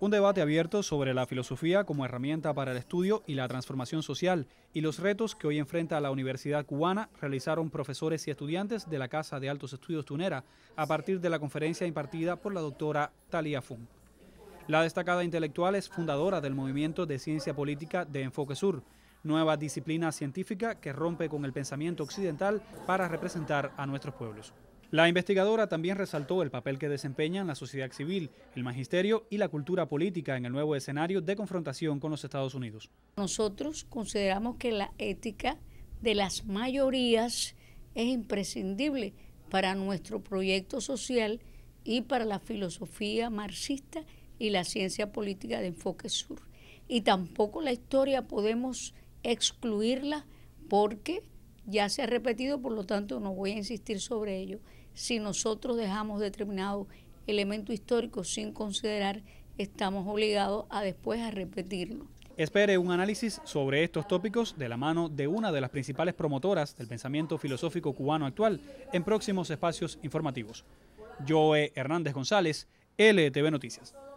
Un debate abierto sobre la filosofía como herramienta para el estudio y la transformación social y los retos que hoy enfrenta la Universidad Cubana realizaron profesores y estudiantes de la Casa de Altos Estudios Tunera a partir de la conferencia impartida por la doctora Talia Fung. La destacada intelectual es fundadora del movimiento de ciencia política de Enfoque Sur, nueva disciplina científica que rompe con el pensamiento occidental para representar a nuestros pueblos. La investigadora también resaltó el papel que desempeñan la sociedad civil, el magisterio y la cultura política en el nuevo escenario de confrontación con los Estados Unidos. Nosotros consideramos que la ética de las mayorías es imprescindible para nuestro proyecto social y para la filosofía marxista y la ciencia política de enfoque sur. Y tampoco la historia podemos excluirla porque ya se ha repetido, por lo tanto no voy a insistir sobre ello. Si nosotros dejamos determinado elemento histórico sin considerar, estamos obligados a después a repetirlo. Espere un análisis sobre estos tópicos de la mano de una de las principales promotoras del pensamiento filosófico cubano actual en próximos espacios informativos. Joe Hernández González, LTV Noticias.